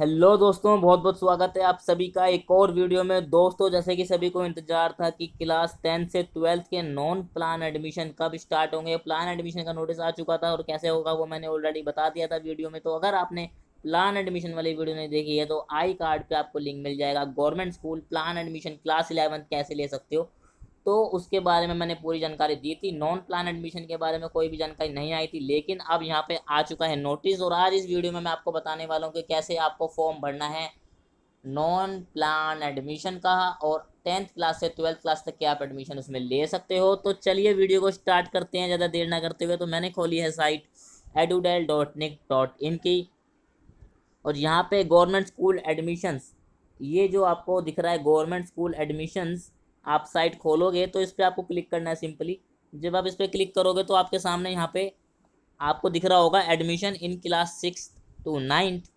hello दोस्तों बहुत बहुत स्वागत है आप सभी का एक और वीडियो में दोस्तों जैसे कि सभी को इंतजार था कि क्लास टेंथ से ट्वेल्थ के नॉन प्लान एडमिशन कब स्टार्ट होंगे प्लान एडमिशन का नोटिस आ चुका था और कैसे होगा वो मैंने ऑलरेडी बता दिया था वीडियो में तो अगर आपने प्लान एडमिशन वाली वीडियो नहीं देखी है तो आई कार्ड पर आपको लिंक मिल जाएगा government school plan admission class eleventh कैसे ले सकते हो तो उसके बारे में मैंने पूरी जानकारी दी थी नॉन प्लान एडमिशन के बारे में कोई भी जानकारी नहीं आई थी लेकिन अब यहाँ पे आ चुका है नोटिस और आज इस वीडियो में मैं आपको बताने वाला हूँ कि कैसे आपको फॉर्म भरना है नॉन प्लान एडमिशन का और टेंथ क्लास से ट्वेल्थ क्लास तक के आप एडमिशन उसमें ले सकते हो तो चलिए वीडियो को स्टार्ट करते हैं ज़्यादा देर ना करते हुए तो मैंने खोली है site edudel dot nic dot in की और यहाँ पे गवर्नमेंट स्कूल एडमिशन्स ये जो आपको दिख रहा है गवर्नमेंट स्कूल एडमिशन्स आप साइट खोलोगे तो इस पर आपको क्लिक करना है सिंपली जब आप इस पर क्लिक करोगे तो आपके सामने यहाँ पे आपको दिख रहा होगा admission in class six to ninth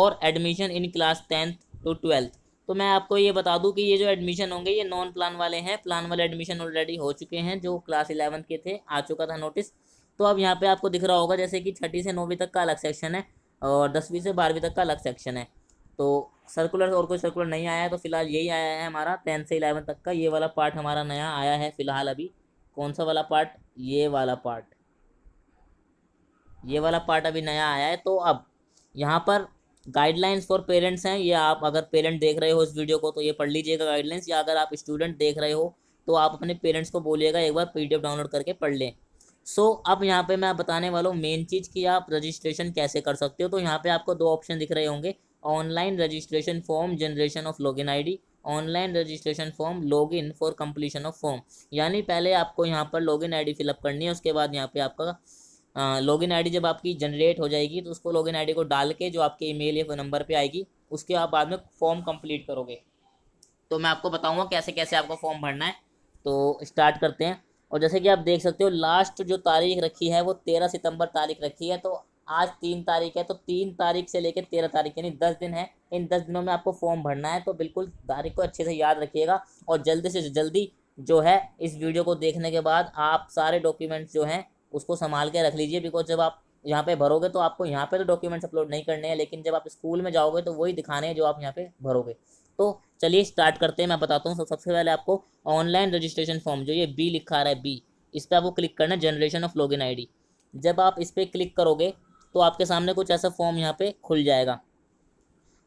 और admission in class tenth to twelfth तो मैं आपको ये बता दूं कि ये जो एडमिशन होंगे ये नॉन प्लान वाले हैं प्लान वाले एडमिशन ऑलरेडी हो चुके हैं जो क्लास इलेवन के थे आ चुका था नोटिस तो अब यहाँ पे आपको दिख रहा होगा जैसे कि छठी से नौवीं तक का अलग सेक्शन है और दसवीं से बारहवीं तक का अलग सेक्शन है तो सर्कुलर और कोई सर्कुलर नहीं आया है तो फिलहाल यही आया है हमारा टेंथ से इलेवन तक का ये वाला पार्ट हमारा नया आया है फिलहाल अभी कौन सा वाला पार्ट ये वाला पार्ट ये वाला पार्ट अभी नया आया है तो अब यहाँ पर गाइडलाइंस फॉर पेरेंट्स हैं ये आप अगर पेरेंट देख रहे हो इस वीडियो को तो ये पढ़ लीजिएगा गाइडलाइंस या अगर आप स्टूडेंट देख रहे हो तो आप अपने पेरेंट्स को बोलिएगा एक बार पी डाउनलोड करके पढ़ लें सो so, अब यहाँ पे मैं बताने वाला हूँ मेन चीज़ कि आप रजिस्ट्रेशन कैसे कर सकते हो तो यहाँ पे आपको दो ऑप्शन दिख रहे होंगे online registration form generation of login ID online registration form login for completion of form यानी पहले आपको यहाँ पर लॉगिन आईडी फिलअप करनी है उसके बाद यहाँ पे आपका लॉगिन आईडी जब आपकी जनरेट हो जाएगी तो उसको लॉगिन आईडी को डाल के जो आपके ईमेल या नंबर पे आएगी उसके आप बाद में फॉर्म कंप्लीट करोगे तो मैं आपको बताऊँगा कैसे कैसे आपको फॉर्म भरना है तो स्टार्ट करते हैं और जैसे कि आप देख सकते हो लास्ट जो तारीख रखी है वो तेरह सितंबर तारीख रखी है तो आज तीन तारीख है तो तीन तारीख से लेकर तेरह तारीख यानी दस दिन है इन दस दिनों में आपको फॉर्म भरना है तो बिल्कुल तारीख को अच्छे से याद रखिएगा और जल्दी से जल्दी जो है इस वीडियो को देखने के बाद आप सारे डॉक्यूमेंट्स जो हैं उसको संभाल के रख लीजिए बिकॉज जब आप यहाँ पे भरोगे तो आपको यहाँ पे तो डॉक्यूमेंट्स अपलोड नहीं करने हैं लेकिन जब आप स्कूल में जाओगे तो वही दिखाने हैं जो आप यहाँ पे भरोगे तो चलिए स्टार्ट करते हैं मैं बताता हूँ सब सबसे पहले आपको ऑनलाइन रजिस्ट्रेशन फॉर्म जो ये बी लिखा रहा है बी इस पर आपको क्लिक करना है जनरेशन ऑफ लॉग इन जब आप इस पर क्लिक करोगे तो आपके सामने कुछ ऐसा फॉर्म यहाँ पे खुल जाएगा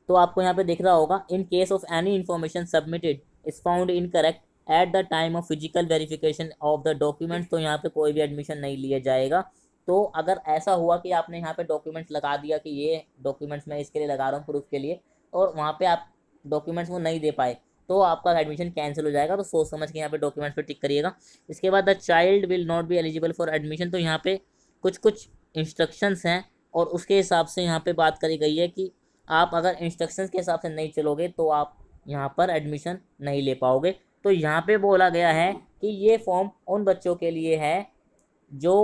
तो आपको यहाँ पे दिख रहा होगा in case of any information submitted is found incorrect at the time of physical verification of the documents तो यहाँ पे कोई भी एडमिशन नहीं लिया जाएगा तो अगर ऐसा हुआ कि आपने यहाँ पे डॉक्यूमेंट्स लगा दिया कि ये डॉक्यूमेंट्स मैं इसके लिए लगा रहा हूँ प्रूफ के लिए और वहाँ पे आप डॉक्यूमेंट्स वो नहीं दे पाए तो आपका एडमिशन कैंसिल हो जाएगा तो सोच समझ के यहाँ पे डॉक्यूमेंट्स पे टिक करिएगा इसके बाद the child will not be eligible for admission तो यहाँ पे कुछ कुछ इंस्ट्रक्शंस हैं और उसके हिसाब से यहाँ पे बात करी गई है कि आप अगर इंस्ट्रक्शंस के हिसाब से नहीं चलोगे तो आप यहाँ पर एडमिशन नहीं ले पाओगे तो यहाँ पे बोला गया है कि ये फॉर्म उन बच्चों के लिए है जो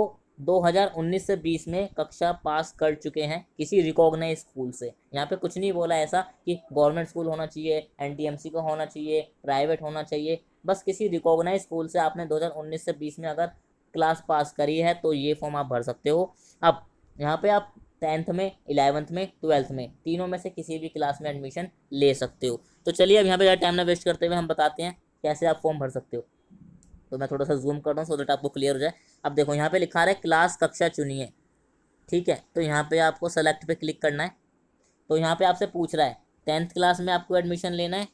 2019 से 20 में कक्षा पास कर चुके हैं किसी रिकॉग्नाइज स्कूल से यहाँ पे कुछ नहीं बोला ऐसा कि गवर्नमेंट स्कूल होना चाहिए एनटीएमसी का होना चाहिए प्राइवेट होना चाहिए बस किसी रिकॉग्नाइज स्कूल से आपने 2019 से 20 में अगर क्लास पास करी है तो ये फॉर्म आप भर सकते हो अब यहाँ पे आप टेंथ में इलेवंथ में ट्वेल्थ में तीनों में से किसी भी क्लास में एडमिशन ले सकते हो तो चलिए अब यहाँ पे ज़्यादा टाइम ना वेस्ट करते हुए हम बताते हैं कैसे आप फॉर्म भर सकते हो तो मैं थोड़ा सा जूम कर रहा हूँ सो दैट आपको क्लियर हो जाए अब देखो यहाँ पे लिखा रहा है क्लास कक्षा चुनिए ठीक है तो यहाँ पे आपको सेलेक्ट पे क्लिक करना है तो यहाँ पे आपसे पूछ रहा है टेंथ क्लास में आपको एडमिशन लेना है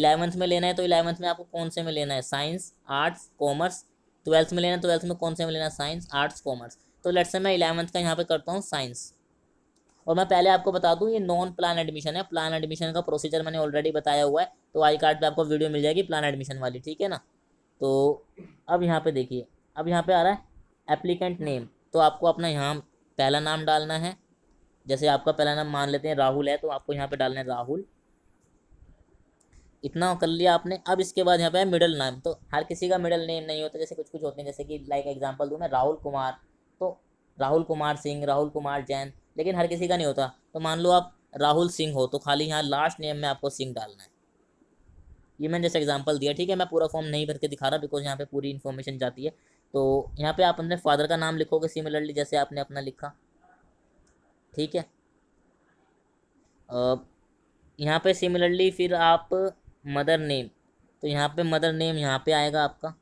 इलेवंथ में लेना है तो इलेवंथ में आपको कौन से में लेना है साइंस आर्ट्स कॉमर्स ट्वेल्थ में लेना है ट्वेल्थ तो में कौन से में लेना है साइंस आर्ट्स कॉमर्स तो लेट से मैं इलेवंथ का यहाँ पे करता हूँ साइंस और मैं पहले आपको बता दूँ ये नॉन प्लान एडमिशन है प्लान एडमिशन का प्रोसीजर मैंने ऑलरेडी बताया हुआ है तो आई कार्ड पर आपको वीडियो मिल जाएगी प्लान एडमिशन वाली ठीक है ना तो अब यहाँ पे देखिए अब यहाँ पे आ रहा है एप्लीकेंट नेम तो आपको अपना यहाँ पहला नाम डालना है जैसे आपका पहला नाम मान लेते हैं राहुल है तो आपको यहाँ पे डालना है राहुल इतना कर लिया आपने अब इसके बाद यहाँ पे है मिडल नेम तो हर किसी का मिडल नेम नहीं होता जैसे कुछ कुछ होते हैं जैसे कि लाइक एग्जांपल दूँ मैं राहुल कुमार तो राहुल कुमार सिंह राहुल कुमार जैन लेकिन हर किसी का नहीं होता तो मान लो आप राहुल सिंह हो तो खाली यहाँ लास्ट नेम में आपको सिंह डालना है ये मैंने जैसे एग्जाम्पल दिया ठीक है मैं पूरा फॉर्म नहीं करके दिखा रहा बिकॉज यहाँ पे पूरी इन्फॉर्मेशन जाती है तो यहाँ पे आप अपने फादर का नाम लिखोगे सिमिलरली जैसे आपने अपना लिखा ठीक है यहाँ पे सिमिलरली फिर आप मदर नेम तो यहाँ पे मदर नेम यहाँ पे आएगा आपका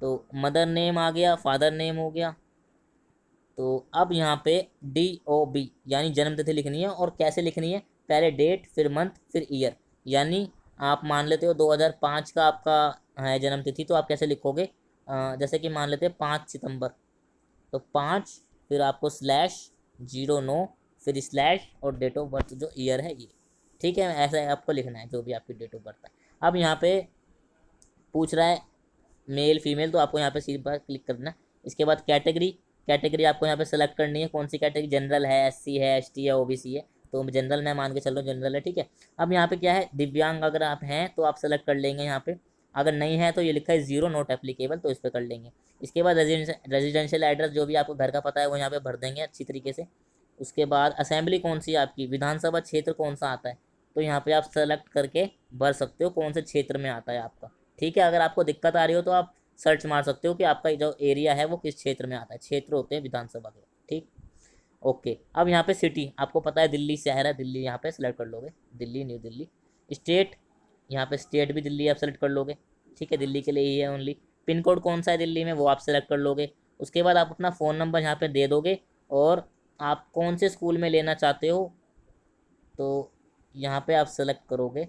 तो मदर नेम आ गया फादर नेम हो गया तो अब यहाँ पे डी ओ बी यानी जन्म तिथि लिखनी है और कैसे लिखनी है पहले डेट फिर मंथ फिर ईयर यानी आप मान लेते हो 2005 का आपका है जन्मतिथि तो आप कैसे लिखोगे जैसे कि मान लेते हैं पाँच सितंबर तो पाँच फिर आपको स्लैश जीरो नौ फिर स्लैश और डेट ऑफ बर्थ जो ईयर है ये ठीक है ऐसा है आपको लिखना है जो भी आपकी डेट ऑफ बर्थ है अब यहाँ पे पूछ रहा है मेल फीमेल तो आपको यहाँ पे सीधे पर क्लिक करना इसके बाद कैटेगरी कैटेगरी आपको यहाँ पे सेलेक्ट करनी है कौन सी कैटेगरी जनरल है एस सी है एस टी है ओ बी सी है तो जनरल मैं मान के चल रहा हूँ जनरल है ठीक है अब यहाँ पे क्या है दिव्यांग अगर आप हैं तो आप सेलेक्ट कर लेंगे यहाँ पे अगर नहीं है तो ये लिखा है जीरो नोट एप्लीकेबल तो इस पर कर लेंगे इसके बाद रेजिडेंशियल एड्रेस जो भी आपको घर का पता है वो यहाँ पे भर देंगे अच्छी तरीके से उसके बाद असेंबली कौन सी आपकी विधानसभा क्षेत्र कौन सा आता है तो यहाँ पर आप सेलेक्ट करके भर सकते हो कौन से क्षेत्र में आता है आपका ठीक है अगर आपको दिक्कत आ रही हो तो आप सर्च मार सकते हो कि आपका जो एरिया है वो किस क्षेत्र में आता है क्षेत्र होते हैं विधानसभा के ठीक ओके अब यहाँ पे सिटी आपको पता है दिल्ली शहर है दिल्ली यहाँ पे सेलेक्ट कर लोगे दिल्ली न्यू दिल्ली स्टेट यहाँ पे स्टेट भी दिल्ली आप सेलेक्ट कर लोगे ठीक है दिल्ली के लिए ही है ओनली पिन कोड कौन सा है दिल्ली में वो आप सेलेक्ट कर लोगे उसके बाद आप अपना फ़ोन नंबर यहाँ पर दे दोगे और आप कौन से स्कूल में लेना चाहते हो तो यहाँ पर आप सेलेक्ट करोगे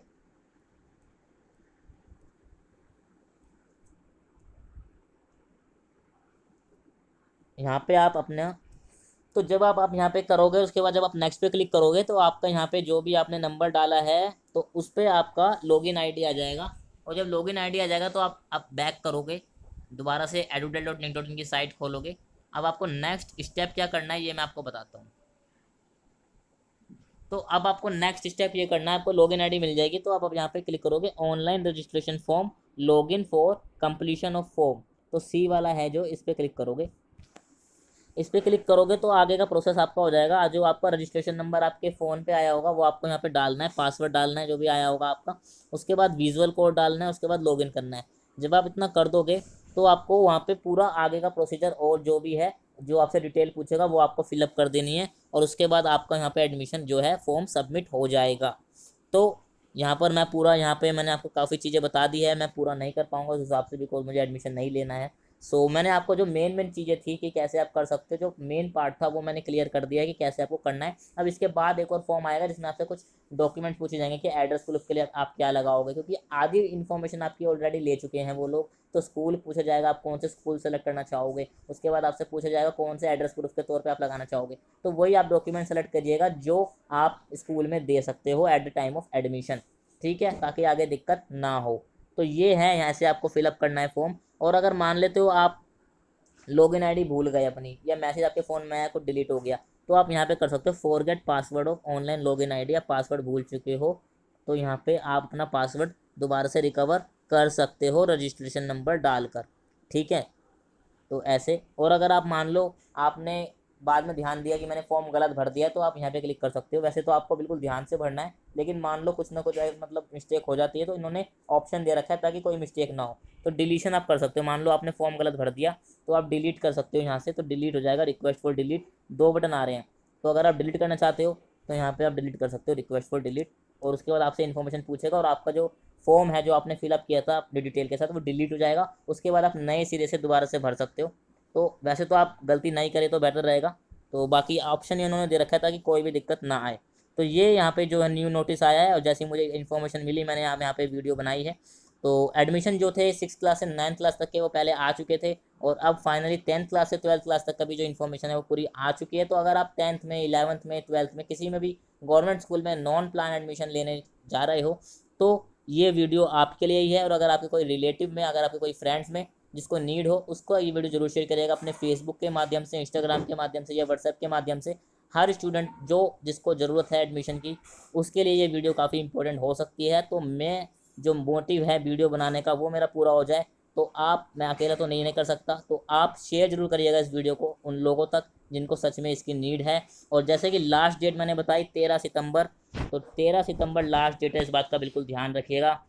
यहाँ पे आप अपना तो जब आप आप यहाँ पे करोगे उसके बाद जब आप नेक्स्ट पे क्लिक करोगे तो आपका यहाँ पे जो भी आपने नंबर डाला है तो उस पर आपका लॉगिन आईडी आ जाएगा और जब लॉगिन आईडी आ जाएगा तो आप आप बैक करोगे दोबारा से एडुडल डॉट निक डॉट इन की साइट खोलोगे अब आपको नेक्स्ट स्टेप क्या करना है ये मैं आपको बताता हूँ तो अब आपको नेक्स्ट स्टेप ये करना है आपको लॉग इन मिल जाएगी तो आप अब यहाँ पे क्लिक करोगे online registration form log for completion of form तो सी वाला है जो इस पर क्लिक करोगे इस पर क्लिक करोगे तो आगे का प्रोसेस आपका हो जाएगा जो आपका रजिस्ट्रेशन नंबर आपके फ़ोन पे आया होगा वो आपको यहाँ पे डालना है पासवर्ड डालना है जो भी आया होगा आपका उसके बाद विजुअल कोड डालना है उसके बाद लॉगिन करना है जब आप इतना कर दोगे तो आपको वहाँ पे पूरा आगे का प्रोसीजर और जो भी है जो आपसे डिटेल पूछेगा वो आपको फिलअप कर देनी है और उसके बाद आपका यहाँ पर एडमिशन जो है फॉर्म सबमिट हो जाएगा तो यहाँ पर मैं पूरा यहाँ पर मैंने आपको काफ़ी चीज़ें बता दी है मैं पूरा नहीं कर पाऊँगा उस हिसाब से बिकॉज मुझे एडमिशन नहीं लेना है सो so, मैंने आपको जो मेन मेन चीज़ें थी कि कैसे आप कर सकते हो जो मेन पार्ट था वो मैंने क्लियर कर दिया है कि कैसे आपको करना है अब इसके बाद एक और फॉर्म आएगा जिसमें आपसे कुछ डॉक्यूमेंट पूछे जाएंगे कि एड्रेस प्रूफ के लिए आप क्या लगाओगे क्योंकि आधी इन्फॉर्मेशन आपकी ऑलरेडी ले चुके हैं वो लोग तो स्कूल पूछा जाएगा आप कौन से स्कूल सेलेक्ट करना चाहोगे उसके बाद आपसे पूछा जाएगा कौन से एड्रेस प्रूफ के तौर पर आप लगाना चाहोगे तो वही आप डॉक्यूमेंट सेलेक्ट करिएगा जो आप स्कूल में दे सकते हो at the time of admission ठीक है ताकि आगे दिक्कत ना हो तो ये है यहाँ से आपको फिलअप करना है फॉर्म और अगर मान लेते हो आप लॉग इन भूल गए अपनी या मैसेज आपके फ़ोन में आया कुछ डिलीट हो गया तो आप यहाँ पे कर सकते हो forget password of online login in या पासवर्ड भूल चुके हो तो यहाँ पे आप अपना पासवर्ड दोबारा से रिकवर कर सकते हो रजिस्ट्रेशन नंबर डालकर ठीक है तो ऐसे और अगर आप मान लो आपने बाद में ध्यान दिया कि मैंने फॉर्म गलत भर दिया तो आप यहाँ पे क्लिक कर सकते हो वैसे तो आपको बिल्कुल ध्यान से भरना है लेकिन मान लो कुछ ना कुछ मतलब मिस्टेक हो जाती है तो इन्होंने ऑप्शन दे रखा है ताकि कोई मिस्टेक ना हो तो डिलीशन आप कर सकते हो मान लो आपने फॉर्म गलत भर दिया तो आप डिलीट कर सकते हो यहाँ से तो डिलीट हो जाएगा रिक्वेस्ट फॉर डिलीट दो बटन आ रहे हैं तो अगर आप डिलीट करना चाहते हो तो यहाँ पर आप डिलीट कर सकते हो रिक्वेस्ट फॉर डिलीट और उसके बाद आपसे इन्फॉर्मेशन पूछेगा और आपका जो फॉर्म है जो आपने फिलअप किया था अपनी डिटेल के साथ वो डिलीट हो जाएगा उसके बाद आप नए सिरे से दोबारा से भर सकते हो तो वैसे तो आप गलती नहीं करें तो बेटर रहेगा तो बाकी ऑप्शन ये उन्होंने दे रखा था कि कोई भी दिक्कत ना आए तो ये यहाँ पे जो है न्यू नोटिस आया है और जैसे मुझे इन्फॉर्मेशन मिली मैंने आप यहाँ पे वीडियो बनाई है तो एडमिशन जो थे सिक्स क्लास से नाइन्थ क्लास तक के वो पहले आ चुके थे और अब फाइनली टेंथ क्लास से ट्वेल्थ क्लास तक का भी जो इन्फॉर्मेशन है वो पूरी आ चुकी है तो अगर आप टेंथ में इलेवंथ में ट्वेल्थ में किसी में भी गवर्नमेंट स्कूल में नॉन प्लान एडमिशन लेने जा रहे हो तो ये वीडियो आपके लिए ही है और अगर आपके कोई रिलेटिव में अगर आपके कोई फ्रेंड्स में जिसको नीड हो उसको ये वीडियो जरूर शेयर करिएगा अपने फेसबुक के माध्यम से इंस्टाग्राम के माध्यम से या व्हाट्सएप के माध्यम से हर स्टूडेंट जो जिसको ज़रूरत है एडमिशन की उसके लिए ये वीडियो काफ़ी इंपॉर्टेंट हो सकती है तो मैं जो मोटिव है वीडियो बनाने का वो मेरा पूरा हो जाए तो आप मैं अकेला तो नहीं नहीं कर सकता तो आप शेयर जरूर करिएगा इस वीडियो को उन लोगों तक जिनको सच में इसकी नीड है और जैसे कि लास्ट डेट मैंने बताई तेरह सितंबर तो तेरह सितंबर लास्ट डेट है इस बात का बिल्कुल ध्यान रखिएगा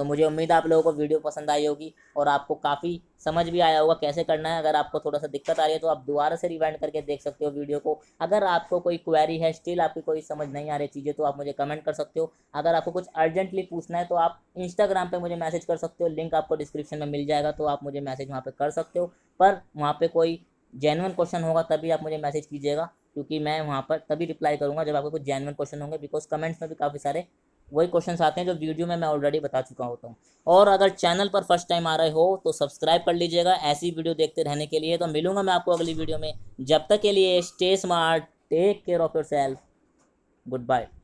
तो मुझे उम्मीद आप लोगों को वीडियो पसंद आई होगी और आपको काफ़ी समझ भी आया होगा कैसे करना है अगर आपको थोड़ा सा दिक्कत आ रही है तो आप दोबारा से रिवाइंड करके देख सकते हो वीडियो को अगर आपको कोई क्वेरी है स्टिल आपकी कोई समझ नहीं आ रही चीज़ें तो आप मुझे कमेंट कर सकते हो अगर आपको कुछ अर्जेंटली पूछना है तो आप इंस्टाग्राम पर मुझे मैसेज कर सकते हो लिंक आपको डिस्क्रिप्शन में मिल जाएगा तो आप मुझे मैसेज वहाँ पर कर सकते हो पर वहाँ पर कोई जेनुअन क्वेश्चन होगा तभी आप मुझे मैसेज कीजिएगा क्योंकि मैं वहाँ पर तभी रिप्लाई करूँगा जब आपको कुछ जेनुअन क्वेश्चन होंगे बिकॉज कमेंट्स में भी काफ़ी सारे वही क्वेश्चन आते हैं जो वीडियो में मैं ऑलरेडी बता चुका होता हूँ और अगर चैनल पर फर्स्ट टाइम आ रहे हो तो सब्सक्राइब कर लीजिएगा ऐसी वीडियो देखते रहने के लिए तो मिलूंगा मैं आपको अगली वीडियो में जब तक के लिए stay smart take care of yourself good bye